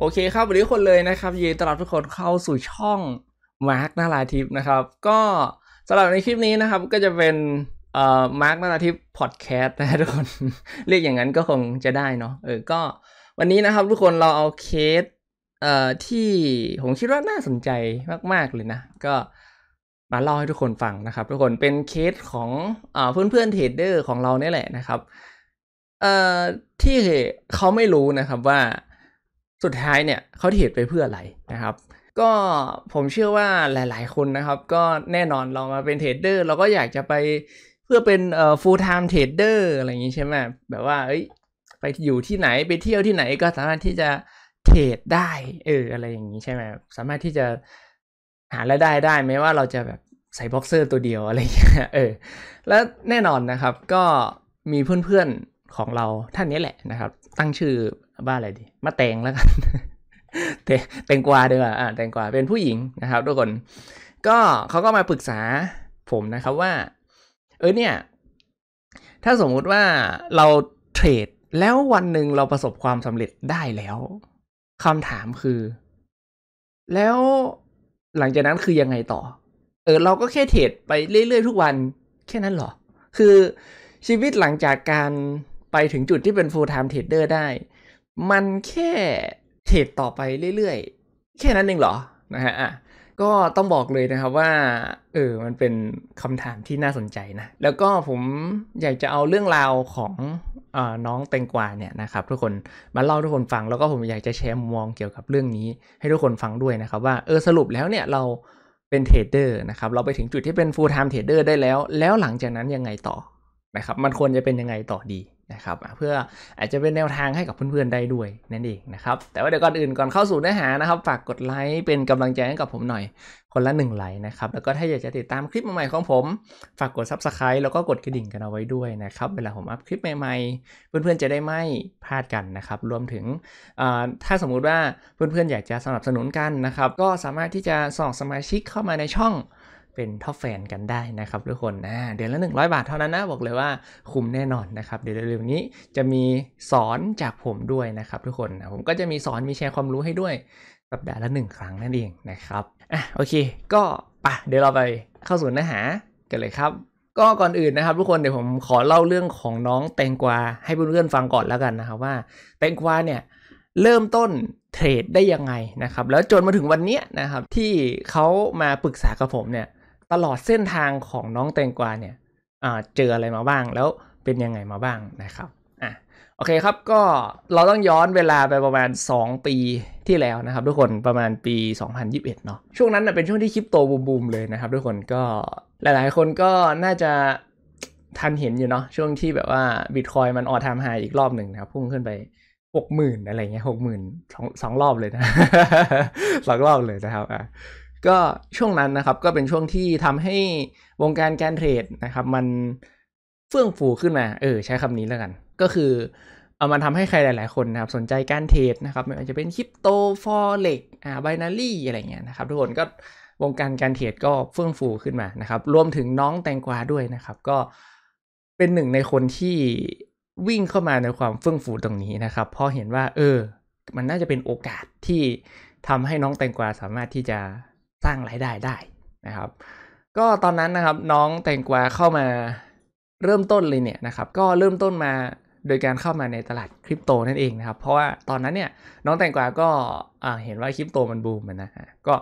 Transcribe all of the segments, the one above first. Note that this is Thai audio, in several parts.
โอเคครับวันนี้คนเลยนะครับยินดีต้อนรับทุกคนเข้าสู่ช่องมาร์กนาราทิพนะครับก็สำหรับในคลิปนี้นะครับ ก็จะเป็นเอ่อมาร์กนาราทิพพอดแคสต์นะทุกคนเรียกอย่างนั้นก็คงจะได้เนาะเออ ก็วันนี้นะครับ ทุกคนเราเอาเคส เอ่อที่ผมคิดว่าน่าสนใจมากๆเลยนะ ก็มาเล่าให้ทุกคนฟังนะครับทุกคนเป็นเคสของเอ่อเพื่อนๆเทรดเดอร์ของเราเนี่ยแหละนะครับเอ่อที่เขาไม่รู้นะครับว่าสุดท้ายเนี่ยเขาเทรดไปเพื่ออะไรนะครับ ก็ผมเชื่อว่าหลาย ๆคนนะครับ ก็แน่นอนเรามาเป็นเทรดเดอร์ เราก็อยากจะไปเพื่อเป็นเอ่อ full time เทรดเดอะไรอย่างนี้ใช่ไหมแบบว่า เอ้ย ไปอยู่ที่ไหนไปเที่ยวที่ไหนก็สามารถที่จะ เทรดได้ เอออะไรอย่างนี้ใช่ไหมสามารถที่จะหารายได้ได้ไม่ว่าเราจะแบบใส่บ็อกเซอร์ตัวเดียวอะไรอย่างเงี้ยเออแล้วแน่นอนนะครับ ก็มีเพื่อนๆของเราท่านนี้แหละนะครับ ตั้งชื่อบ้านอะไรดีมาแตงแล้วกัน แตงกวาดีกว่าอ่าแตงกวาเป็นผู้หญิงนะครับทุกคน ก็เขาก็มาปรึกษา ผมนะครับว่า เออเนี่ย ถ้าสมมุติว่าเราเทรดแล้ววันหนึ่งเราประสบความสำเร็จได้แล้วคำถามคือ แล้วหลังจากนั้นคือยังไงต่อ เออเราก็แค่เทรดไปเรื่อยๆทุกวันแค่นั้นหรอ คือชีวิตหลังจากการไปถึงจุดที่เป็น full time trader ได้มันแค่เทรดต่อไปเรื่อยๆ แค่นั้นเองเหรอนะฮะอ่ะก็ต้องบอกเลยนะครับว่าเออมันเป็นคำถามที่น่าสนใจนะแล้วก็ผมอยากจะเอาเรื่องราวของอน้องแตงกวาเนี่ยนะครับทุกคนมาเล่าทุกคนฟังแล้วก็ผมอยากจะแชร์มุมมองเกี่ยวกับเรื่องนี้ ให้ทุกคนฟังด้วยนะครับ ว่าเออสรุปแล้วเนี่ยเราเป็นเทรดเดอร์นะครับเราไปถึงจุดที่เป็น full time ดเดอร์ได้แล้ว แล้วหลังจากนั้นยังไงต่อนะครับมันควรจะเป็นยังไงต่อดีนะครับเพื่ออาจจะเป็นแนวทางให้กับเพื่อน ๆได้ด้วยนั่นเองนะครับแต่ว่าเดี๋ยวก่อนอื่นก่อนเข้าสู่เนื้อหานะครับฝากกดไลค์เป็นกำลังใจให้กับผมหน่อยคนละหนึ่งไลค์นะครับแล้วก็ถ้าอยากจะติดตามคลิปใหม่ๆของผมฝากกดซับสไคร b e แล้วก็กดกระดิ่งกันเอาไว้ด้วยนะครับ เวลาผมอัพคลิปใหม่ๆ เพื่อนๆจะได้ไม่พลาดกันนะครับรวมถึงถ้าสมมุติว่าเพื่อนๆอยากจะสนับสนุนกันนะครับก็สามารถที่จะสมัครสมาชิกเข้ามาในช่องเป็นท็อปแฟนกันได้นะครับทุกคนนะเดือนละ 100 บาทเท่านั้นนะบอกเลยว่าคุ้มแน่นอนนะครับ เดี๋ยวเร็วๆนี้จะมีสอนจากผมด้วยนะครับทุกคนนะผมก็จะมีสอนมีแชร์ความรู้ให้ด้วยสัปดาห์ละหนึ่งครั้งนั่นเองนะครับอ่ะโอเค ก็ปะเดี๋ยวเราไปเข้าสู่เนื้อหากันเลยครับ ก็ก่อนอื่นนะครับ ทุกคนเดี๋ยวผมขอเล่าเรื่องของน้องแตงกวาให้เพื่อนๆฟังก่อนแล้วกันนะครับว่าแตงกวาเนี่ยเริ่มต้นเทรดได้ยังไงนะครับแล้วจนมาถึงวันนี้นะครับที่เขามาปรึกษากับผมเนี่ยตลอดเส้นทางของน้องแตงกวาเนี่ย เจออะไรมาบ้างแล้วเป็นยังไงมาบ้างนะครับ อ่ะ โอเคครับก็เราต้องย้อนเวลาไปประมาณ 2 ปีที่แล้วนะครับทุกคน ประมาณปี 2021เนาะ ช่วงนั้นเป็นช่วงที่คริปโตบูม ๆ เลยนะครับทุกคนก็หลาย ๆ คนก็น่าจะทันเห็นอยู่เนาะ ช่วงที่แบบว่าบิตคอยมันออทามไฮอีกรอบหนึ่งนะครับพุ่งขึ้นไปหกหมื่นอะไรเงี้ยหกหมื่นสองสองรอบเลยนะสองรอบเลยนะครับอ่ะก็ช่วงนั้นนะครับก็เป็นช่วงที่ทำให้วงการการเทรดนะครับ มันเฟื่องฟูขึ้นมา เออ ใช้คำนี้แล้วกัน ก็คือเอามาทำให้ใครหลาย ๆ คนนะครับ สนใจการเทรดนะครับไม่ว่าจะเป็นคริปโตฟอเร็กอ่าไบนารี่อะไรเงี้ยนะครับทุกคนก็วงการการเทรดก็เฟื่องฟูขึ้นมานะครับ รวมถึงน้องแตงกวาด้วยนะครับ ก็เป็นหนึ่งในคนที่วิ่งเข้ามาในความเฟื่องฟูตรงนี้นะครับเพราะเห็นว่า เออ มันน่าจะเป็นโอกาสที่ทำให้น้องแตงกวาสามารถที่จะสร้างรายได้ได้นะครับ ก็ตอนนั้นนะครับน้องแตงกวาเข้ามาเริ่มต้นเลยเนี่ยนะครับก็เริ่มต้นมาโดยการเข้ามาในตลาดคริปโตนั่นเองนะครับเพราะว่าตอนนั้นเนี่ยน้องแตงกวาก็เห็นว่าคริปโตมันบูมนะฮะก็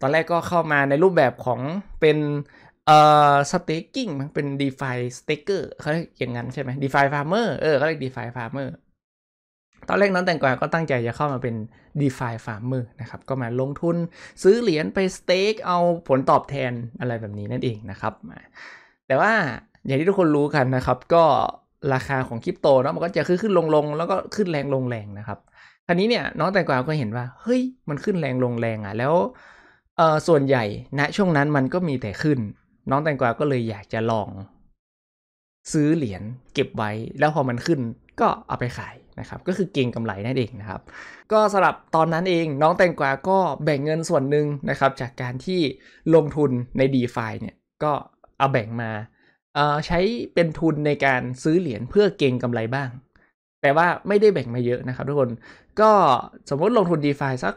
ตอนแรกก็เข้ามาในรูปแบบของเป็นเอ่อสเต็กกิ้งมันเป็น d e f าสเต็กเกอร์เขาเรียกอย่างนั้นใช่ไหม d ฟาร์เมอร์เออเขาเรียกดีฟ e f i f เมอร์ตอนแรกน้องแตงกวาก็ตั้งใจจะเข้ามาเป็น d e f ์ม a r m ร์นะครับก็มาลงทุนซื้อเหรียญไปสเต็กเอาผลตอบแทนอะไรแบบนี้นั่นเองนะครับแต่ว่าอย่างที่ทุกคนรู้กันนะครับ ก็ราคาของคริปโตเนาะมันก็จะขึ้นขึ้นลงลงแล้วก็ขึ้นแรงลงแรงนะครับทีนี้เนี่ยน้องแตงกวาก็เห็นว่าเฮ้ย มันขึ้นแรงลงแรงอ่ะแล้วเออส่วนใหญ่ณนะช่วงนั้นมันก็มีแต่ขึ้น น้องแตงกวาก็เลยอยากจะลอง ซื้อเหรียญเก็บไว้แล้วพอมันขึ้นก็เอาไปขายนะครับก็คือเก่งกำไรนั่นเองนะครับก็สำหรับตอนนั้นเองน้องแตงกวาก็แบ่งเงินส่วนหนึ่งนะครับจากการที่ลงทุนใน d e f าเนี่ยก็เอาแบ่งมาใช้เป็นทุนในการซื้อเหรียญเพื่อเก่งกำไรบ้าง แต่ว่าไม่ได้แบ่งมาเยอะนะครับ ทุกคนก็สมมติลงทุน d e f าสัก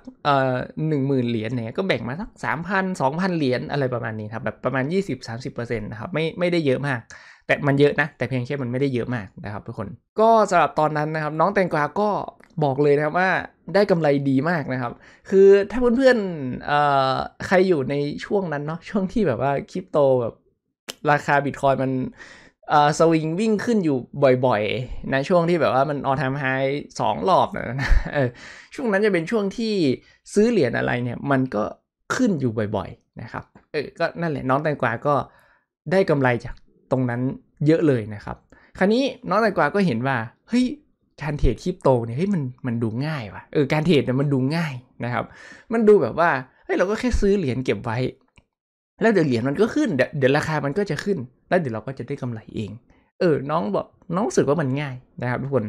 หนึ่งหมื่นเหรียญเนี่ยก็แบ่งมาสักสามพันสองพันเหรียญอะไรประมาณนี้ครับแบบประมาณ 20-30%นะครับไม่ไม่ได้เยอะมากแต่มันเยอะนะแต่เพียงแค่มันไม่ได้เยอะมากนะครับทุกคนก็สำหรับตอนนั้นนะครับน้องแตงกวาก็บอกเลยนะครับว่าได้กำไรดีมากนะครับ คือถ้าเพื่อนๆใครอยู่ในช่วงนั้นเนาะช่วงที่แบบว่าคริปโตแบบราคาบิตคอยมันสวิงวิ่งขึ้นอยู่บ่อยๆนะช่วงที่แบบว่ามันออทามไฮสองรอบนะช่วงนั้นจะเป็นช่วงที่ซื้อเหรียญอะไรเนี่ยมันก็ขึ้นอยู่บ่อยๆนะครับเออก็นั่นแหละน้องแตงกวาก็ได้กำไรจากตรงนั้นเยอะเลยนะครับ คราวนี้น้องแต่กวาก็เห็นว่าเฮ้ยการเทรดคริปโตเนี่ยเฮ้ยมันมันดูง่ายว่ะเออการเทรดเนี่ยมันดูง่ายนะครับ มันดูแบบว่าเฮ้ยเราก็แค่ซื้อเหรียญเก็บไว้ แล้วเดี๋ยวเหรียญมันก็ขึ้นเดี๋ยวราคามันก็จะขึ้น แล้วเดี๋ยวเราก็จะได้กำไรเอง เออน้องบอกน้องรู้สึกว่ามันง่ายนะครับทุกคน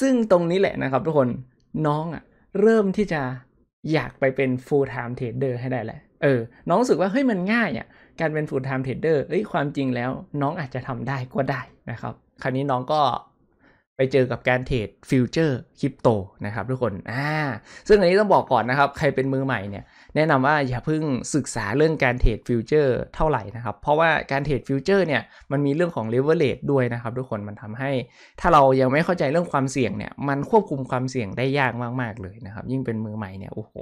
ซึ่งตรงนี้แหละนะครับทุกคนน้องอะะเริ่มที่จะอยากไปเป็น full time trader ให้ได้แหละเออ น้องรู้สึกว่าเฮ้ยมันง่ายอะ่ะการเป็น full time trader เอ้ย ความจริงแล้วน้องอาจจะทำได้ก็ได้นะครับ คราวนี้น้องก็ไปเจอกับการเทรดฟิวเจอร์คริปโตนะครับทุกคนอ่าซึ่งอันนี้ต้องบอกก่อนนะครับ ใครเป็นมือใหม่เนี่ยแนะนำว่าอย่าเพิ่งศึกษาเรื่องการเทรดฟิวเจอร์เท่าไหร่นะครับ เพราะว่าการเทรดฟิวเจอร์เนี่ย มันมีเรื่องของเลเวอเรจด้วยนะครับทุกคน มันทำให้ ถ้าเรายังไม่เข้าใจเรื่องความเสี่ยงเนี่ย มันควบคุมความเสี่ยงได้ยากมาก ๆเลยนะครับ ยิ่งเป็นมือใหม่เนี่ย โอ้โห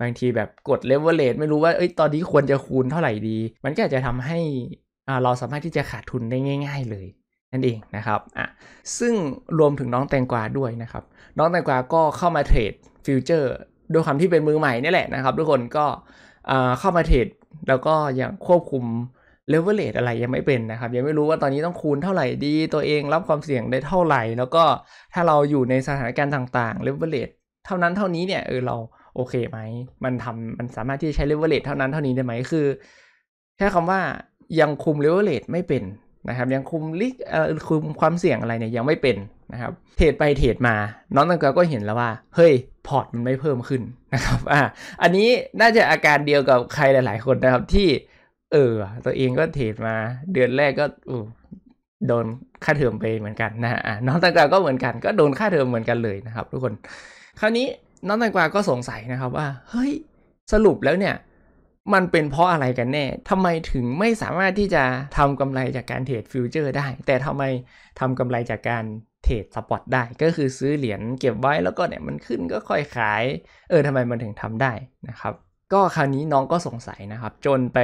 บางทีแบบกดเลเวลเลทไม่รู้ว่า เอ้ย ตอนนี้ควรจะคูณเท่าไหร่ดี มันก็อาจจะทำให้ อ่า เราสามารถที่จะขาดทุนได้ง่าย ๆเลย นั่นเองนะครับ อ่ะ ซึ่งรวมถึงน้องแตงกวาด้วยนะครับ น้องแตงกวาก็เข้ามาเทรดฟิวเจอร์ด้วยความที่เป็นมือใหม่นี่แหละนะครับทุกคนก็ อ่า เข้ามาเทรดแล้วก็ยังควบคุมเลเวลเลทอะไรยังไม่เป็นนะครับ ยังไม่รู้ว่าตอนนี้ต้องคูณเท่าไหร่ดีตัวเองรับความเสี่ยงได้เท่าไหร่แล้วก็ถ้าเราอยู่ในสถานการณ์ต่างๆเลเวลเลทเท่านั้นเท่านี้เนี่ยเออเราโอเคไหม มันทำมันสามารถที่จะใช้เลเวอเรจเท่านั้น เท่านี้ได้ไหม คือ แค่คำว่ายังคุมเลเวอเรจไม่เป็นนะครับ ยังคุมลิกเอ่อคุมความเสี่ยงอะไรเนี่ยยังไม่เป็นนะครับเทรดไปเทรดมา น้องตังกาก็เห็นแล้วว่า เฮ้ย พอร์ตมันไม่เพิ่มขึ้นนะครับ อ่า อันนี้น่าจะอาการเดียวกับใครหลาย ๆ คนนะครับที่ เออตัวเองก็เทรดมา เดือนแรกก็อโดนค่าเทอมไปเหมือนกันนะฮะน้องตังกาก็เหมือนกันก็โดนค่าเทอมเหมือนกันเลยนะครับทุกคนคราวนี้น้องแตงกวาก็สงสัยนะครับว่า เฮ้ย สรุปแล้วเนี่ย มันเป็นเพราะอะไรกันแน่ทำไมถึงไม่สามารถที่จะทำกำไรจากการเทรดฟิวเจอร์ได้ แต่ทำไมทำกำไรจากการเทรดสปอตได้ ก็คือซื้อเหรียญเก็บไว้แล้วก็เนี่ยมันขึ้นก็ค่อยขาย เออทำไมมันถึงทำได้นะครับ ก็คราวนี้น้องก็สงสัยนะครับ จนไป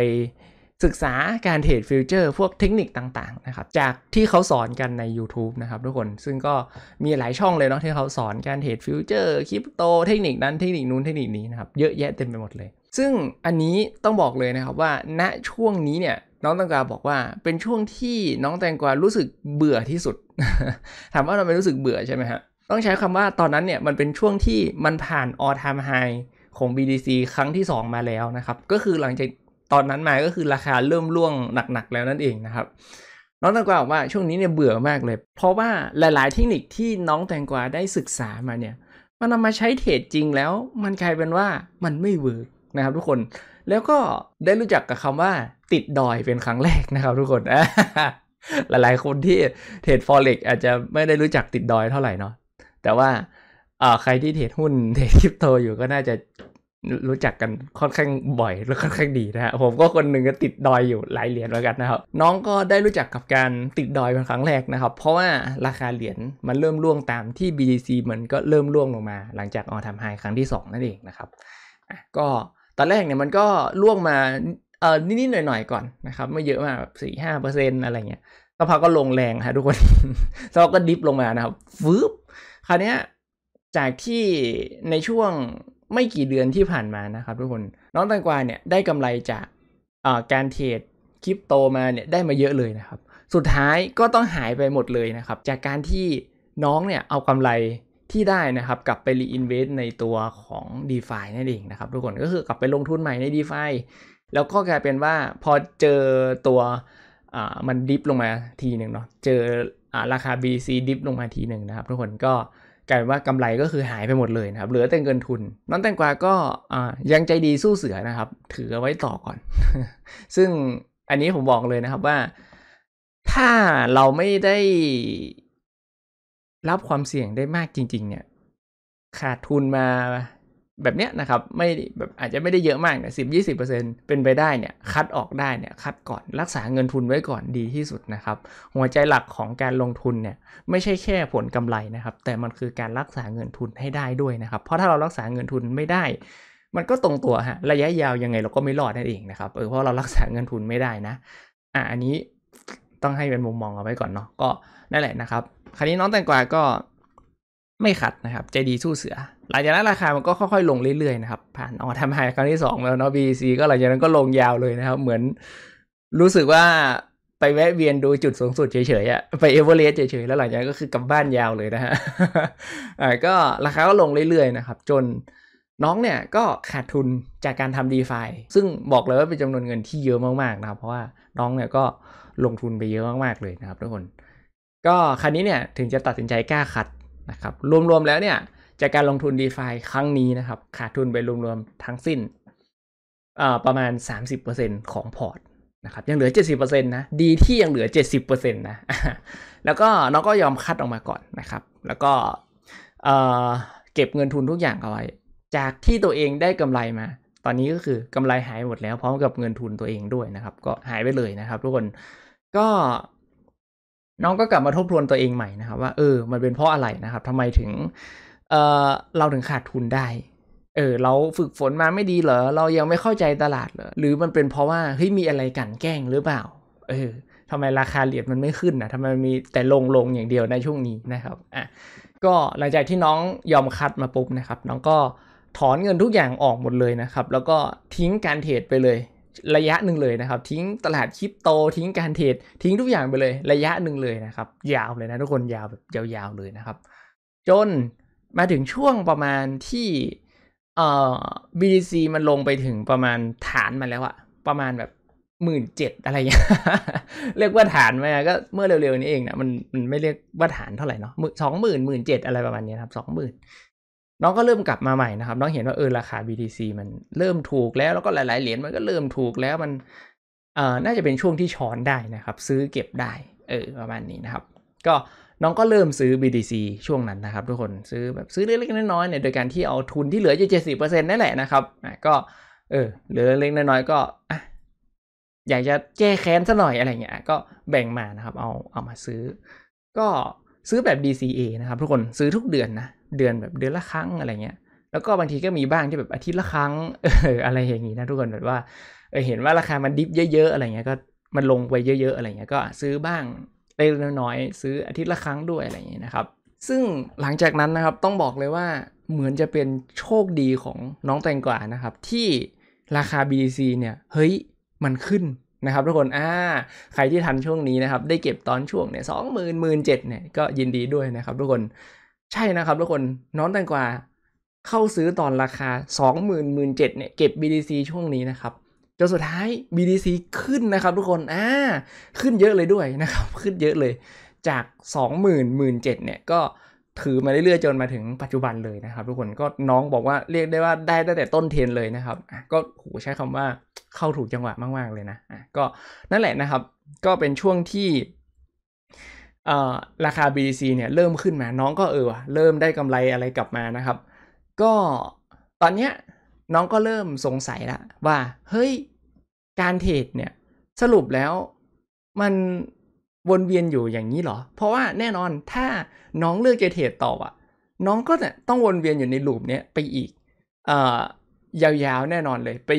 ศึกษาการเทรดฟิวเจอร์พวกเทคนิคต่างๆนะครับ จากที่เขาสอนกันใน YouTube นะครับทุกคนซึ่งก็มีหลายช่องเลยเนาะที่เขาสอนการเทรดฟิวเจอร์คริปโตเทคนิคนั้น เทคนิคนู้นเทคนิคนี้นะครับ เยอะแยะเต็มไปหมดเลย ซึ่งอันนี้ต้องบอกเลยนะครับว่าณช่วงนี้เนี่ย น้องแตงกวาบอกว่าเป็นช่วงที่น้องแตงกวารู้สึกเบื่อที่สุดถามว่าเราไม่รู้สึกเบื่อใช่ไหมฮะต้องใช้คำว่าตอนนั้นเนี่ยมันเป็นช่วงที่มันผ่านออทามไฮของ BDC ครั้งที่ 2 มาแล้วนะครับก็คือหลังจากตอนนั้นมาก็คือราคาเริ่มร่วงหนักๆ แล้วนั่นเองนะครับน้องแตงกวาบอกว่าช่วงนี้เนี่ยเบื่อมากเลย เพราะว่าหลายๆเทคนิคที่น้องแตงกวาได้ศึกษามาเนี่ยมันนามาใช้เทรดจริงแล้ว มันกลายเป็นว่ามันไม่เวิร์กนะครับทุกคนแล้วก็ได้รู้จักกับคำว่าติดดอยเป็นครั้งแรกนะครับทุกคนหลายๆ คนที่เทรดฟอเร็กอาจจะไม่ได้รู้จักติดดอยเท่าไหร่เนาะแต่ว่าใครที่เทรดหุ้นเทรดคริปโตอยู่ก็น่าจะรู้จักกันค่อนข้างบ่อยและค่อนข้างดีนะฮะผมก็คนหนึ่งก็ติดดอยอยู่หลายเหรียญแล้วกันนะครับ น้องก็ได้รู้จักกับการติดดอยเป็นครั้งแรกนะครับ เพราะว่าราคาเหรียญมันเริ่มร่วงตามที่ BTC มันก็เริ่มร่วงลงมา หลังจากออทำไฮครั้งที่ 2 นั่นเองนะครับก็ตอนแรกเนี่ยมันก็ร่วงมาเออนิดๆหน่อยๆก่อนนะครับไม่เยอะมากสี่ห้าเปอร์เซ็นต์อะไรเงี้ยสักพักก็ลงแรงฮะทุกคนสักก็ดิฟลงมานะครับฟืบคราวเนี้ยจากที่ในช่วงไม่กี่เดือนที่ผ่านมานะครับ ทุกคนน้องตังกวาเนี่ยได้กำไรจากการเทรดคริปโตมาเนี่ยได้มาเยอะเลยนะครับ สุดท้ายก็ต้องหายไปหมดเลยนะครับ จากการที่น้องเนี่ยเอากำไรที่ได้นะครับ กลับไปรีอินเวสในตัวของ d e f านั่นเองนะครับ ทุกคนก็คือกลับไปลงทุนใหม่ใน d e f าแล้วก็กลายเป็นว่าพอเจอตัวมันดิฟลงมาทีหนึ่งเนาะเจอราคา BC ดิฟลงมาทีหนึ่งนะครับ ทุกคนก็กลายว่ากำไรก็คือหายไปหมดเลยนะครับ เหลือแต่เงินทุน น้องแตงกวาก็ยังใจดีสู้เสือนะครับ ถือไว้ต่อก่อน ซึ่งอันนี้ผมบอกเลยนะครับว่าถ้าเราไม่ได้ รับความเสี่ยงได้มากจริงๆเนี่ย ขาดทุนมาแบบเนี้ยนะครับไม่แบบอาจจะไม่ได้เยอะมากนะสิบยี่สิบเปอร์เซ็นต์เป็นไปได้เนี่ยคัดออกได้เนี่ยคัดก่อนรักษาเงินทุนไว้ก่อนดีที่สุดนะครับหัวใจหลักของการลงทุนเนี่ย ไม่ใช่แค่ผลกำไรนะครับ แต่มันคือการรักษาเงินทุนให้ได้ด้วยนะครับเพราะถ้าเรารักษาเงินทุนไม่ได้ มันก็ตรงตัวฮะระยะยาวยังไงเราก็ไม่รอดนั่นเองนะครับเออเพราะเรารักษาเงินทุนไม่ได้นะอ่ะอันนี้ต้องให้เป็นมุมมองเอาไว้ก่อนเนาะก็นั่นแหละนะครับคราวนี้น้องแตงกวาก็ไม่ขัดนะครับ ใจดีสู้เสือ หลังจากนั้นราคามันก็ค่อยๆลง เรื่อยๆนะครับผ่านอ๋อทำไฮครั้งที่ 2 แล้วเนาะ BC ก็หลังจากนั้นก็ลงยาวเลยนะครับ เหมือน รู้สึกว่าไปแวะเวียนดูจุดสูงสุดเฉยๆอะไปเอเวอเรสต์เฉยๆ แล้วหลังจากนั้นก็คือกลับบ้านยาวเลยนะฮะอ่าก็ราคาก็ลงเรื่อยๆนะครับ จนน้องเนี่ยก็ขาดทุนจากการทำดีฟาซึ่งบอกเลยว่าเป็นจำนวนเงินที่เยอะมากๆนะครับ เพราะว่าน้องเนี่ยก็ลงทุนไปเยอะมากๆเลยนะครับทุกคน ก็ครั้นี้เนี่ยถึงจะตัดสินใจกล้าขัดนะครับรวมๆ แล้วเนี่ยจากการลงทุน d e f าครั้งนี้นะครับขาดทุนไปรวมๆทั้งสิ้นประมาณ 30%ของพอร์ต นะครับ ยังเหลือ 70%นะดีที่ยังเหลือ 70%นะแล้วก็น้องก็ยอมคัดออกมาก่อนนะครับ แล้วก็เก็บเงินทุนทุกอย่างเอาไว้ จากที่ตัวเองได้กำไรมา ตอนนี้ก็คือกำไรหายหมดแล้วพร้อมกับเงินทุนตัวเองด้วยนะครับ ก็หายไปเลยนะครับทุกคนก็น้องก็กลับมาทบทวนตัวเองใหม่นะครับ ว่าเออ มันเป็นเพราะอะไรนะครับ ทำไมถึง เออเราถึงขาดทุนได้เออเราฝึกฝนมาไม่ดีเหรอเรายังไม่เข้าใจตลาดเหรอหรือมันเป็นเพราะว่าเฮ้ยมีอะไรกันแกล้งหรือเปล่า เออทำไมราคาเหรียญมันไม่ขึ้นนะทำไมมีแต่ลงลงอย่างเดียวในช่วงนี้นะครับอ่ะก็หลังจากที่น้องยอมคัดมาปุ๊บนะครับ น้องก็ถอนเงินทุกอย่างออกหมดเลยนะครับ แล้วก็ทิ้งการเทรดไปเลยระยะหนึ่งเลยนะครับ ทิ้งตลาดคริปโต ทิ้งการเทรดทิ้งทุกอย่างไปเลย ระยะหนึ่งเลยนะครับ ยาวเลยนะทุกคนยาว แบบยาวๆเลยนะครับจนมาถึงช่วงประมาณที่เอ่อ BTC มันลงไปถึงประมาณฐานมาแล้วอะประมาณแบบหมื่นเจ็ดอะไรเงี้ยเรียกว่าฐานไหมก็เมื่อเร็วๆนี้เองนะมันมันไม่เรียกว่าฐานเท่าไหร่เนาะสองหมื่นหมื่นเจ็ดอะไรประมาณนี้ครับสองหมื่นน้องก็เริ่มกลับมาใหม่นะครับ น้องเห็นว่าเออราคา BTC มันเริ่มถูกแล้วแล้วก็หลาย ๆ เหรียญมันก็เริ่มถูกแล้วมันเอ่อ น่าจะเป็นช่วงที่ช้อนได้นะครับ ซื้อเก็บได้ เออประมาณนี้นะครับ ก็น้องก็เริ่มซื้อ BTC ช่วงนั้นนะครับ ทุกคนซื้อแบบซื้อเล็ก ๆ น้อยๆเนี่ยโดยการที่เอาทุนที่เหลืออยู่เจ็ดสิบเปอร์เซ็นต์นั่นแหละนะครับอ่ะก็ เออ เหลือเล็ก ๆ น้อย ๆ ก็อ่ะอยากจะแก้แค้นซะหน่อยอะไรเงี้ย ก็แบ่งมานะครับ เอาเอามาซื้อ ก็ซื้อแบบ DCA นะครับ ทุกคนซื้อทุกเดือนนะเดือนแบบเดือนละครั้งอะไรเงี้ย แล้วก็บางทีก็มีบ้างที่แบบอาทิตย์ละครั้งอะไรอย่างงี้นะทุกคนแบบว่าเออเห็นว่าราคามันดิฟเยอะๆ อะไรเงี้ยก็มันลงไปเยอะ ๆ อะไรเงี้ยก็ซื้อบ้างเล็กน้อยซื้ออาทิตย์ละครั้งด้วยอะไรอย่างี้ยนะครับซึ่งหลังจากนั้นนะครับต้องบอกเลยว่าเหมือนจะเป็นโชคดีของน้องแตงกวานะครับที่ราคา b t c เนี่ยเฮ้ยมันขึ้นนะครับ ทุกคนอ่าใครที่ทันช่วงนี้นะครับได้เก็บตอนช่วงเนี่ยสองหมื่นหมื่นเจ็ดเนี่ยก็ยินดีด้วยนะครับทุกคนใช่นะครับทุกคนน้องแตงกวาเข้าซื้อตอนราคา 2 0 0 0 0เนี่ยเก็บ BDC ช่วงนี้นะครับจนสุดท้าย BDC ขึ้นนะครับ ทุกคนอ่าขึ้นเยอะเลยด้วยนะครับขึ้นเยอะเลยจาก 20,000 0เนี่ยก็ถือมาเรื่อยๆจนมาถึงปัจจุบันเลยนะครับ ทุกคนก็น้องบอกว่าเรียกได้ว่าได้ตั้งแต่ต้นเทนเลยนะครับก็โหใช้คำว่าเข้าถูกจังหวะมากๆ เลยนะก็นั่นแหละนะครับก็เป็นช่วงที่ราคา BDC เนี่ยเริ่มขึ้นมาน้องก็เออเริ่มได้กำไรอะไรกลับมานะครับ ก็ตอนเนี้ยน้องก็เริ่มสงสัยละว่าเฮ้ยการเทรดเนี่ยสรุปแล้วมันวนเวียนอยู่อย่างนี้เหรอ เพราะว่าแน่นอนถ้าน้องเลือกจะเทรดต่ออะน้องก็เนี่ยต้องวนเวียนอยู่ในลูปเนี้ยไปอีกเอ่อยาวๆแน่นอนเลย ไป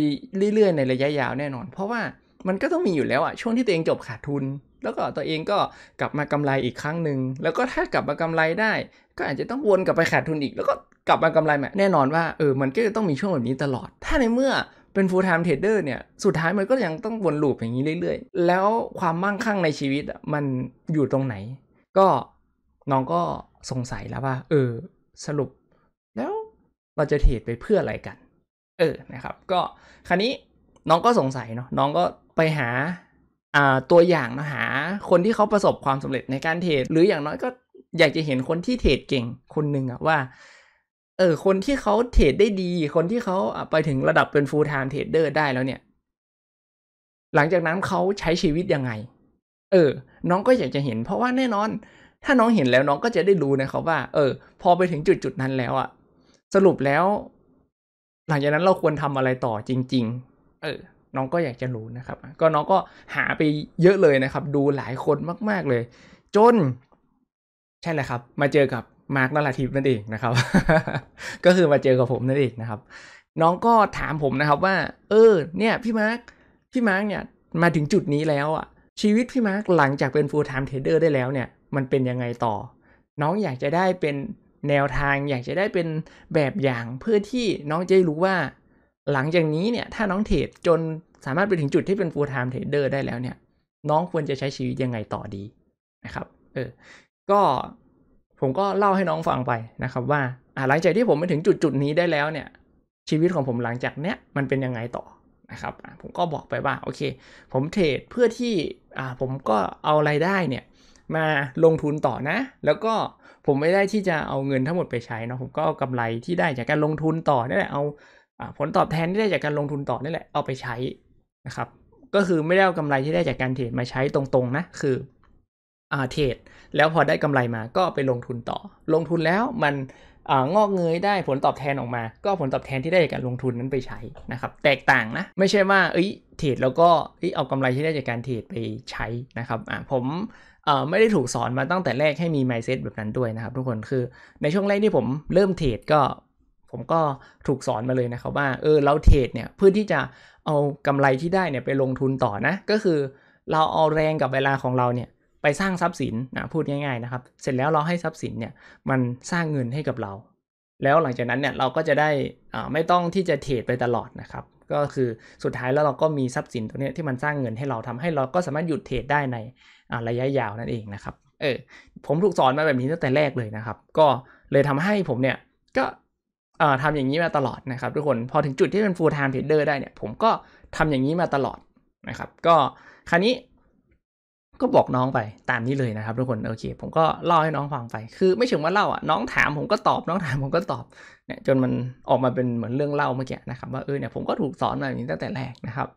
เรื่อยๆในระยะยาวแน่นอน เพราะว่ามันก็ต้องมีอยู่แล้วอะช่วงที่ตัวเองจบขาดทุน แล้วก็ตัวเองก็กลับมากำไรอีกครั้งหนึ่งแล้วก็ถ้ากลับมากำไรได้ ก็อาจจะต้องวนกลับไปขาดทุนอีก แล้วก็กลับมากำไรแม่แน่นอนว่าเออมันก็จะต้องมีช่วงแบบนี้ตลอด ถ้าในเมื่อเป็น full time trader เนี่ยสุดท้ายมันก็ยังต้องวนลูปอย่างนี้เรื่อย ๆ แล้วความมั่งคั่งในชีวิตมันอยู่ตรงไหน ก็น้องก็สงสัยแล้วว่า เออ สรุป แล้ว เราจะเทรดไปเพื่ออะไรกัน เออนะครับ ก็คราวนี้น้องก็สงสัยเนาะน้องก็ไปหาตัวอย่างนะหา คนที่เขาประสบความสำเร็จในการเทรดหรืออย่างน้อยก็อยากจะเห็นคนที่เทรดเก่งคนหนึ่งอะว่า เออ คนที่เขาเทรดได้ดี คนที่เขาไปถึงระดับเป็น full time trader ได้แล้วเนี่ย หลังจากนั้นเขาใช้ชีวิตยังไง เออ น้องก็อยากจะเห็น เพราะว่าแน่นอน ถ้าน้องเห็นแล้วน้องก็จะได้รู้นะครับว่าเออ พอไปถึงจุดจุดนั้นแล้วอะสรุปแล้ว หลังจากนั้นเราควรทำอะไรต่อจริงเออน้องก็อยากจะรู้นะครับ ก็น้องก็หาไปเยอะเลยนะครับ ดูหลายคนมากๆเลย จนใช่แหละครับ มาเจอกับมาร์กนราทิพนั่นเองนะครับ ก็คือมาเจอกับผมนั่นเองนะครับ น้องก็ถามผมนะครับว่า เออ เนี่ยพี่มาร์กพี่มาร์กเนี่ย มาถึงจุดนี้แล้วอ่ะ ชีวิตพี่มาร์กหลังจากเป็น full time trader ได้แล้วเนี่ย มันเป็นยังไงต่อ น้องอยากจะได้เป็นแนวทาง อยากจะได้เป็นแบบอย่างเพื่อที่น้องจะรู้ว่าหลังจากนี้เนี่ย ถ้าน้องเทรดจนสามารถไปถึงจุดที่เป็น full time trader ได้แล้วเนี่ยน้องควรจะใช้ชีวิตยังไงต่อดีนะครับ เออ ก็ผมก็เล่าให้น้องฟังไปนะครับ ว่าอ่าหลังจากที่ผมไปถึงจุดจุดนี้ได้แล้วเนี่ย ชีวิตของผมหลังจากเนี้ยมันเป็นยังไงต่อนะครับผมก็บอกไปว่า โอเค ผมเทรดเพื่อที่ อ่าผมก็เอาไรายได้เนี่ย มาลงทุนต่อนะ แล้วก็ผมไม่ได้ที่จะเอาเงินทั้งหมดไปใช้นะผมก็กำกำไรที่ได้จากการลงทุนต่อนี่แหละเอาผลตอบแทนที่ได้จากการลงทุนต่อนี่แหละเอาไปใช้นะครับ ก็คือไม่ได้เอากำไรที่ได้จากการเทรดมาใช้ตรงๆนะคือเทรดแล้วพอได้กำไรมาก็ไปลงทุนต่อ ลงทุนแล้วมันงอกเงยได้ผลตอบแทนออกมา ก็ผลตอบแทนที่ได้จากการลงทุนนั้นไปใช้นะครับ แตกต่างนะ ไม่ใช่ว่าเอ้ยเทรดแล้วก็เอากำไรที่ได้จากการเทรดไปใช้นะครับผมไม่ได้ถูกสอนมาตั้งแต่แรกให้มี mindset แบบนั้นด้วยนะครับทุกคนคือ ในช่วงแรกที่ผมเริ่มเทรดก็ผมก็ถูกสอนมาเลยนะครับว่าเออเราเทรดเนี่ยเพื่อที่จะเอากำไรที่ได้เนี่ยไปลงทุนต่อนะ ก็คือ เราเอาแรงกับเวลาของเราเนี่ย ไปสร้างทรัพย์สินนะพูดง่าย ๆนะครับ เสร็จแล้วเราให้ทรัพย์สินเนี่ยมันสร้างเงินให้กับเรา แล้วหลังจากนั้นเนี่ยเราก็จะได้อ่าไม่ต้องที่จะเทรดไปตลอดนะครับ ก็คือสุดท้ายแล้วเราก็มีทรัพย์สินตัวนี้ที่มันสร้างเงินให้เราทำให้เราก็สามารถหยุดเทรดได้ในระยะยาวนั่นเองนะครับเออผมถูกสอนมาแบบนี้ตั้งแต่แรกเลยนะครับ ก็เลยทำให้ผมเนี่ยก็อทำอย่างนี้มาตลอดนะครับทุกคนพอถึงจุดที่เป็น full time trader ได้เนี่ย ผมก็ทำอย่างนี้มาตลอดนะครับ ก็คราวนี้ก็บอกน้องไปตามนี้เลยนะครับทุกคนโอเคผมก็เล่าให้น้องฟังไป คือไม่เชิงว่าเล่าอ่ะ น้องถามผมก็ตอบ น้องถามผมก็ตอบเนี่ยจนมันออกมาเป็นเหมือนเรื่องเล่าเมื่อกี้นะครับว่าเออเนี่ยผมก็ถูกสอนมา่างนี้ตั้งแต่แรกนะครับ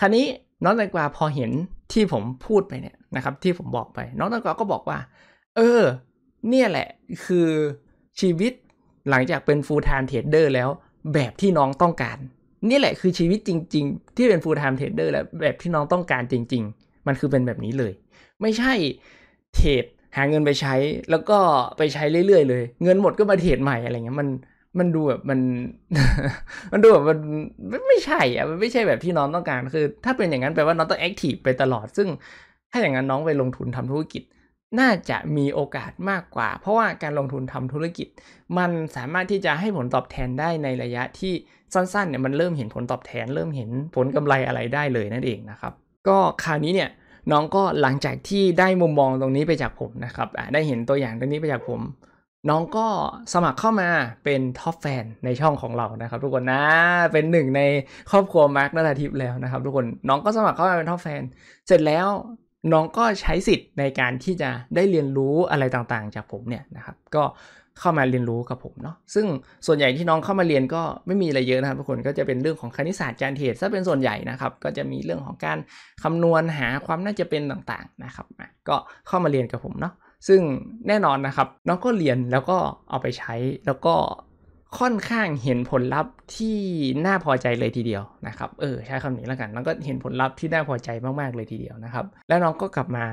คราวนี้น้องตงกวาพอเห็นที่ผมพูดไปเนี่ยนะครับที่ผมบอกไป น้องตงกวาก็บอกว่าเออเนี่ยแหละ คือชีวิตหลังจากเป็น full time trader แล้วแบบที่น้องต้องการ นี่แหละคือชีวิตจริงๆ ที่เป็น full time trader แล้ว แบบที่น้องต้องการจริงๆ มันคือเป็นแบบนี้เลย ไม่ใช่เทรดหาเงินไปใช้แล้วก็ไปใช้เรื่อยๆเลย เงินหมดก็มาเทรดใหม่อะไรเงี้ยมันมันดูแบบมันมันดูแบบมันไม่ใช่อะมันไม่ใช่แบบที่น้องต้องการคือ ถ้าเป็นอย่างนั้นแปลว่าน้องต้องแอคทีฟไปตลอด ซึ่งถ้าอย่างนั้นน้องไปลงทุนทำธุรกิจน่าจะมีโอกาสมากกว่า เพราะว่าการลงทุนทำธุรกิจ มันสามารถที่จะให้ผลตอบแทนได้ในระยะที่สั้นๆเนี่ยมันเริ่มเห็นผลตอบแทน เริ่มเห็นผลกำไรอะไรได้เลยนั่นเองนะครับก็คราวนี้เนี่ยน้องก็หลังจากที่ได้มุมมองตรงนี้ไปจากผมนะครับได้เห็นตัวอย่างตรงนี้ไปจากผม น้องก็สมัครเข้ามาเป็นท็อปแฟนในช่องของเรานะครับทุกคนนะเป็นหนึ่งในครอบครัวมาร์กนาทิพแล้วนะครับทุกคนน้องก็สมัครเข้ามาเป็นท็อปแฟนเสร็จแล้วน้องก็ใช้สิทธิ์ในการที่จะได้เรียนรู้อะไรต่างๆจากผมเนี่ยนะครับก็เข้ามาเรียนรู้กับผมเนาะซึ่งส่วนใหญ่ที่น้องเข้ามาเรียนก็ไม่มีอะไรเยอะนะครับทุกคน ก็จะเป็นเรื่องของคณิตศาสตร์การเทรดซะเป็นส่วนใหญ่นะครับก็จะมีเรื่องของการคำนวณหาความน่าจะเป็นต่างๆนะครับ ก็เข้ามาเรียนกับผมเนาะซึ่งแน่นอนนะครับน้องก็เรียนแล้วก็เอาไปใช้แล้วก็ค่อนข้างเห็นผลลัพธ์ที่น่าพอใจเลยทีเดียวนะครับ เออใช้คำนี้แล้วกันน้องก็เห็นผลลัพธ์ที่น่าพอใจมากๆเลยทีเดียวนะครับ แล้วน้องก็กลับมา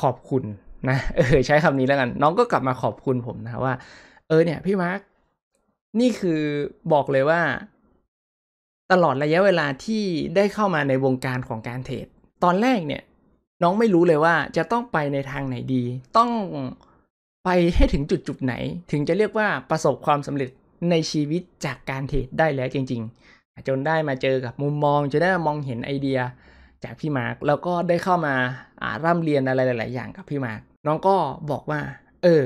ขอบคุณนะ เออใช้คำนี้แล้วกัน น้องก็กลับมาขอบคุณผมนะว่า เออเนี่ยพี่มาร์กนี่คือบอกเลยว่า ตลอดระยะเวลาที่ได้เข้ามาในวงการของการเทรดตอนแรกเนี่ย น้องไม่รู้เลยว่า จะต้องไปในทางไหนดี ต้องไปให้ถึงจุดจุดไหน ถึงจะเรียกว่าประสบความสำเร็จในชีวิตจากการเทรดได้แล้วจริงๆจนได้มาเจอกับมุมมองจนได้มองเห็นไอเดียจากพี่มาร์กแล้วก็ได้เข้ามาาร่ำเรียนอะไรหลายๆอย่างกับพี่มาร์กน้องก็บอกว่า เออ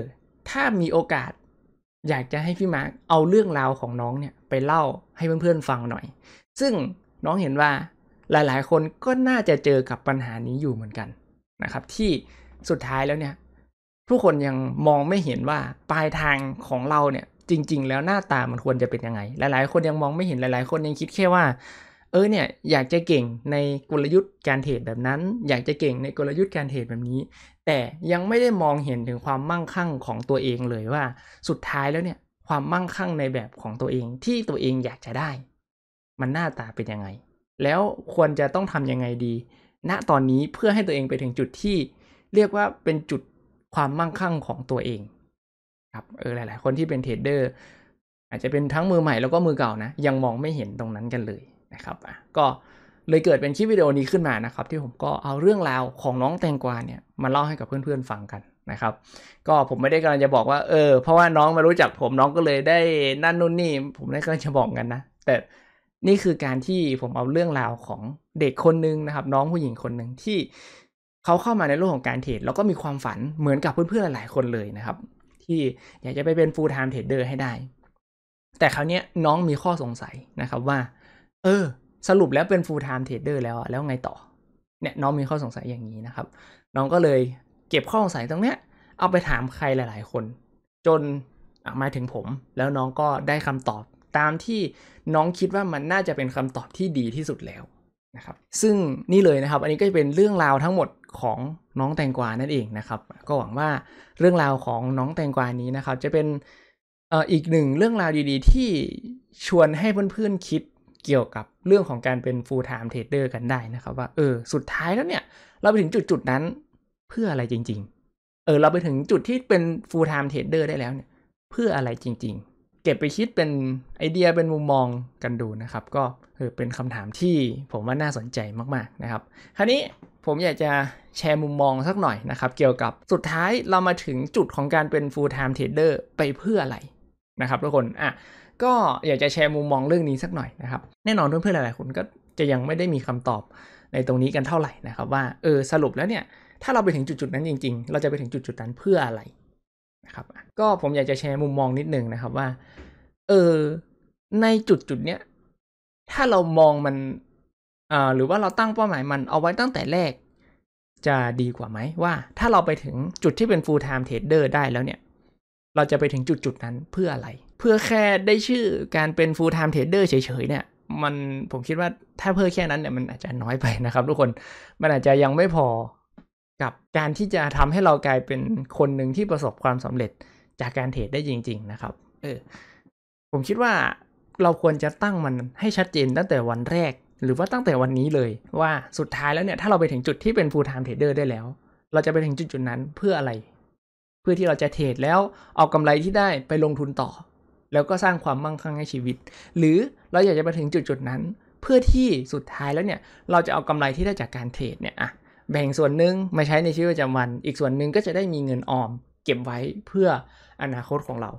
ถ้ามีโอกาส อยากจะให้พี่มาร์กเอาเรื่องราวของน้องเนี่ย ไปเล่าให้เพื่อนๆฟังหน่อย ซึ่งน้องเห็นว่าหลายๆ คนก็น่าจะเจอกับปัญหานี้อยู่เหมือนกันนะครับ ที่สุดท้ายแล้วเนี่ยผู้คนยังมองไม่เห็นว่าปลายทางของเราเนี่ยจริงๆแล้วหน้าตามันควรจะเป็นยังไงหลายๆ คนยังมองไม่เห็นหลาย ๆ คนยังคิดแค่ว่า เออเนี่ยอยากจะเก่งในกลยุทธ์การเทรดแบบนั้น อยากจะเก่งในกลยุทธ์การเทรดแบบนี้ แต่ยังไม่ได้มองเห็นถึงความมั่งคั่งของตัวเองเลยว่า สุดท้ายแล้วเนี่ย ความมั่งคั่งในแบบของตัวเองที่ตัวเองอยากจะได้ มันหน้าตาเป็นยังไง แล้วควรจะต้องทำยังไงดี ณตอนนี้เพื่อให้ตัวเองไปถึงจุดที่เรียกว่าเป็นจุดความมั่งคั่งของตัวเองครับเออหลายๆ คนที่เป็นเทรดเดอร์ อาจจะเป็นทั้งมือใหม่แล้วก็มือเก่านะ ยังมองไม่เห็นตรงนั้นกันเลยนะครับอ่ะก็เลยเกิดเป็นคลิปวิดีโอนี้ขึ้นมานะครับ ที่ผมก็เอาเรื่องราวของน้องแตงกวาเนี่ยมาเล่าให้กับเพื่อน ๆฟังกันนะครับ ก็ผมไม่ได้กำลังจะบอกว่าเออเพราะว่าน้องมารู้จักผมน้องก็เลยได้นั่นนู่นนี่ผมได้กำลังจะบอกกันนะแต่นี่คือการที่ผมเอาเรื่องราวของเด็กคนนึงนะครับ น้องผู้หญิงคนหนึ่งที่เขาเข้ามาในโลกของการเทรดแล้วก็มีความฝันเหมือนกับเพื่อนๆหลายๆคนเลยนะครับที่อยากจะไปเป็น full time trader ให้ได้ แต่คราวนี้น้องมีข้อสงสัยนะครับว่า เออ สรุปแล้วเป็น full time trader แล้วแล้วไงต่อ เนี่ยน้องมีข้อสงสัยอย่างนี้นะครับ น้องก็เลยเก็บข้อสงสัยตรงเนี้ย เอาไปถามใครหลายๆ คน จนมาถึงผมแล้วน้องก็ได้คำตอบตามที่น้องคิดว่ามันน่าจะเป็นคำตอบที่ดีที่สุดแล้วนะครับ ซึ่งนี่เลยนะครับ อันนี้ก็เป็นเรื่องราวทั้งหมดของน้องแตงกวานั่นเองนะครับ ก็หวังว่าเรื่องราวของน้องแตงกวานี้นะครับ จะเป็นอีกหนึ่งเรื่องราวดีๆที่ชวนให้เพื่อนๆคิดเกี่ยวกับเรื่องของการเป็น full time trader กันได้นะครับ ว่าเออสุดท้ายแล้วเนี่ยเราไปถึงจุดๆนั้นเพื่ออะไรจริง ๆเออเราไปถึงจุดที่เป็น full time trader ได้แล้วเนี่ยเพื่ออะไรจริง ๆ เก็บไปคิดเป็นไอเดียเป็นมุมมองกันดูนะครับ ก็เออเป็นคำถามที่ผมว่าน่าสนใจมากๆนะครับ คราวนี้ผมอยากจะแชร์มุมมองสักหน่อยนะครับเกี่ยวกับสุดท้ายเรามาถึงจุดของการเป็น full time trader ไปเพื่ออะไรนะครับทุกคนอ่ะก็อยากจะแชร์มุมมองเรื่องนี้สักหน่อยนะครับ แน่นอนเพื่อนๆหลายๆคนก็จะยังไม่ได้มีคำตอบในตรงนี้กันเท่าไหร่นะครับว่าเออ สรุปแล้วเนี่ย ถ้าเราไปถึงจุดๆ นั้นจริงๆ เราจะไปถึงจุดๆ นั้นเพื่ออะไรนะครับก็ผมอยากจะแชร์มุมมองนิดนึงนะครับว่า เออในจุดๆเนี้ยถ้าเรามองมันหรือว่าเราตั้งเป้าหมายมันเอาไว้ตั้งแต่แรก จะดีกว่าไหมว่า ถ้าเราไปถึงจุดที่เป็น full time trader ได้แล้วเนี่ย เราจะไปถึงจุดจุดนั้นเพื่ออะไร เพื่อแค่ได้ชื่อการเป็น full time trader เฉยๆเนี่ย มันผมคิดว่าถ้าเพื่อแค่นั้นเนี่ยมันอาจจะน้อยไปนะครับ ทุกคนมันอาจจะยังไม่พอกับการที่จะทำให้เรากลายเป็นคนหนึ่งที่ประสบความสำเร็จจากการเทรดได้จริง ๆนะครับเออผมคิดว่าเราควรจะตั้งมันให้ชัดเจนตั้งแต่วันแรกหรือว่าตั้งแต่วันนี้เลยว่าสุดท้ายแล้วเนี่ยถ้าเราไปถึงจุดที่เป็น full time trader ได้แล้ว เราจะไปถึงจุดจุดนั้นเพื่ออะไร เพื่อที่เราจะเทรดแล้วเอากำไรที่ได้ไปลงทุนต่อ แล้วก็สร้างความมั่งคั่งให้ชีวิต หรือเราอยากจะไปถึงจุดจุดนั้น เพื่อที่สุดท้ายแล้วเนี่ย เราจะเอากำไรที่ได้จากการเทรดเนี่ยอะแบ่งส่วนหนึ่งมาใช้ในชีวิตประจำวัน อีกส่วนหนึ่งก็จะได้มีเงินออมเก็บไว้เพื่ออนาคตของเรา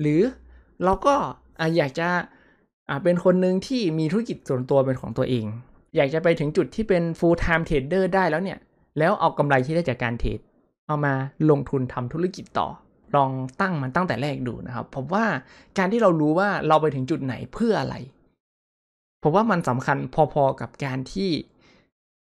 หรือเราก็อยากจะ่าเป็นคนหนึ่งที่มีธุรกิจส่วนตัวเป็นของตัวเอง อยากจะไปถึงจุดที่เป็น full time trader ได้แล้วเนี่ย แล้วเอากำไรที่ได้จากการเทรด เอามาลงทุนทำธุรกิจต่อ ลองตั้งมันตั้งแต่แรกดูนะครับผมว่าการที่เรารู้ว่าเราไปถึงจุดไหนเพื่ออะไรผมว่ามันสำคัญพอๆกับการที่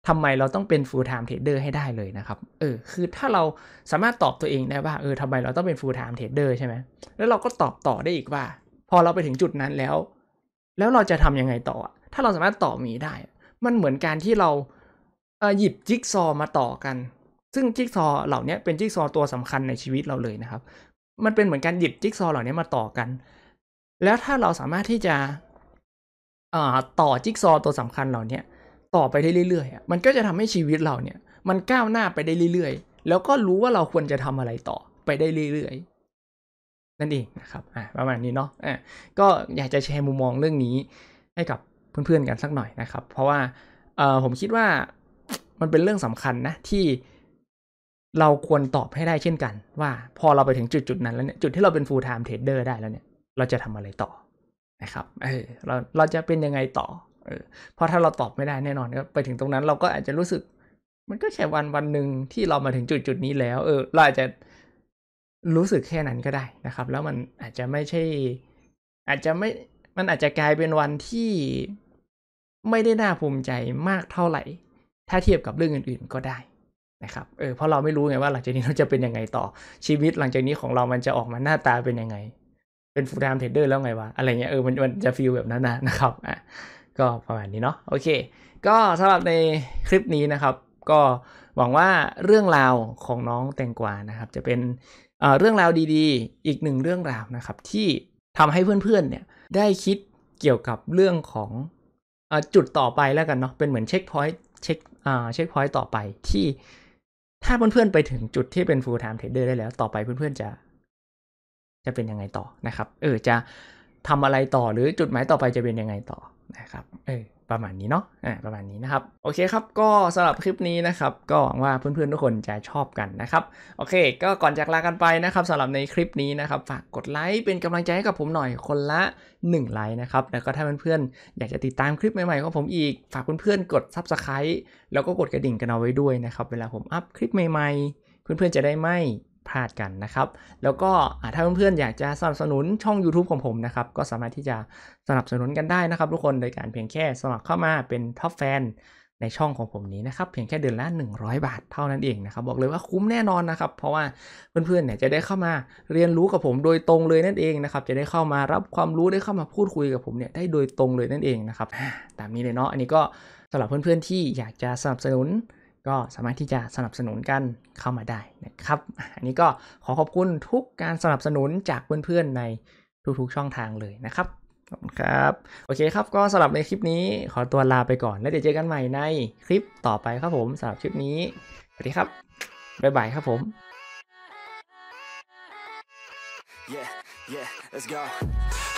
ทำไมเราต้องเป็น full time trader ให้ได้เลยนะครับ เออ คือถ้าเราสามารถตอบตัวเองได้ว่า เออทำไมเราต้องเป็น full time trader ใช่ไหม แล้วเราก็ตอบต่อได้อีกว่า พอเราไปถึงจุดนั้นแล้วแล้วเราจะทํำยังไงต่อ ถ้าเราสามารถต่อมีได้ มันเหมือนการที่เราหยิบจิ๊กซอมาต่อกัน ซึ่งจิ๊กซอเหล่านี้เป็นจิ๊กซอตัวสำคัญในชีวิตเราเลยนะครับ มันเป็นเหมือนการหยิบจิ๊กซอเหล่านี้มาต่อกัน แล้วถ้าเราสามารถที่จะต่อจิ๊กซอตัวสำคัญเหล่านี้ต่อไปได้เรื่อยๆมันก็จะทำให้ชีวิตเราเนี่ย มันก้าวหน้าไปได้เรื่อยๆ แล้วก็รู้ว่าเราควรจะทำอะไรต่อไปได้เรื่อยๆนั่นเองนะครับ อ่ะประมาณนี้เนาะอ่ะก็อยากจะแชร์มุมมองเรื่องนี้ให้กับเพื่อนๆกันสักหน่อยนะครับ เพราะว่า เออผมคิดว่า มันเป็นเรื่องสำคัญนะ ที่ เราควรตอบให้ได้เช่นกัน ว่า พอเราไปถึงจุดจุดนั้นแล้วเนี่ยจุดที่เราเป็น full time trader ได้แล้วเนี่ย เราจะทำอะไรต่อนะครับ เออเราเราจะเป็นยังไงต่อ เออ เพราะถ้าเราตอบไม่ได้แน่นอนก็ไปถึงตรงนั้นเราก็อาจจะรู้สึก มันก็แค่วันวันหนึ่งที่เรามาถึงจุดจุดนี้แล้วเออ เราอาจจะรู้สึกแค่นั้นก็ได้นะครับ แล้วมันอาจจะไม่ใช่อาจจะไม่มันอาจจะกลายเป็นวันที่ไม่ได้น่าภูมิใจมากเท่าไหร่ ถ้าเทียบกับเรื่องอื่นๆ ก็ได้นะครับ เออเพราะเราไม่รู้ไงว่าหลังจากนี้เราจะเป็นยังไงต่อชีวิตหลังจากนี้ของเรามันจะออกมาหน้าตาเป็นยังไงเป็นฟูลไทม์เทรดเดอร์แล้วไงวะอะไรเงี้ยเออมันมันจะฟีลแบบนั้นนะนะครับอ่ะก็ประมาณนี้เนาะโอเค ก็สำหรับในคลิปนี้นะครับ ก็หวังว่าเรื่องราวของน้องแตงกวานะครับ จะเป็นเรื่องราวดี ๆ อีกหนึ่งเรื่องราวนะครับ ที่ทำให้เพื่อนๆเนี่ย ได้คิดเกี่ยวกับเรื่องของอจุดต่อไปแล้วกันเนาะเป็นเหมือนเช็คพอยต์เช็คเช็คพอยต์ต่อไปที่ถ้าเพื่อนๆ ไปถึงจุดที่เป็น full time trader ได้แล้วต่อไปเพื่อนๆจะจะเป็นยังไงต่อนะครับ เออจะทำอะไรต่อหรือจุดหมายต่อไปจะเป็นยังไงต่อนะครับ เออประมาณนี้เนาะ อ่า ประมาณนี้นะครับ โอเคครับ ก็สำหรับคลิปนี้นะครับ ก็หวังว่าเพื่อนๆทุกคนจะชอบกันนะครับ โอเค ก็ก่อนจากลากันไปนะครับสำหรับในคลิปนี้นะครับ ฝากกดไลค์เป็นกำลังใจให้กับผมหน่อยคนละ1ไลค์นะครับ แล้วก็ถ้าเพื่อนๆอยากจะติดตามคลิปใหม่ๆของผมอีก ฝากเพื่อนๆ กดซับสไคร b e แล้วก็กดกระดิ่งกันเอาไว้ด้วยนะครับ เวลาผมอัพคลิปใหม่ๆ เพื่อนๆจะได้ไม่พลาดกัน นะครับ แล้วก็ถ้าเพื่อนๆอยากจะสนับสนุนช่อง YouTube ของผมนะครับ ก็สามารถที่จะสนับสนุนกันได้นะครับ ทุกคนโดยการเพียงแค่สมัครเข้ามาเป็นท็อปแฟน ในช่องของผมนี้นะครับ เพียงแค่เดือนละ100 บาทเท่านั้นเองนะครับบอกเลยว่าคุ้มแน่นอนนะครับ เพราะว่าเพื่อนๆเนี่ยจะได้เข้ามาเรียนรู้กับผมโดยตรงเลยนั่นเองนะครับจะได้เข้ามารับความรู้ได้เข้ามาพูดคุยกับผมเนี่ยได้โดยตรงเลยนั่นเองนะครับตามนี้เลยเนาะอันนี้ก็สำหรับเพื่อนๆที่อยากจะสนับสนุนก็สามารถที่จะสนับสนุนกันเข้ามาได้นะครับ อันนี้ก็ขอขอบคุณทุกการสนับสนุนจากเพื่อนๆในทุกๆช่องทางเลยนะครับขอบคุณครับโอเคครับก็สำหรับในคลิปนี้ขอตัวลาไปก่อนแล้วเดี๋ยวเจอกันใหม่ในคลิปต่อไปครับผมสำหรับคลิปนี้สวัสดีครับบ๊ายบายครับผม Yeah, yeah, let's go.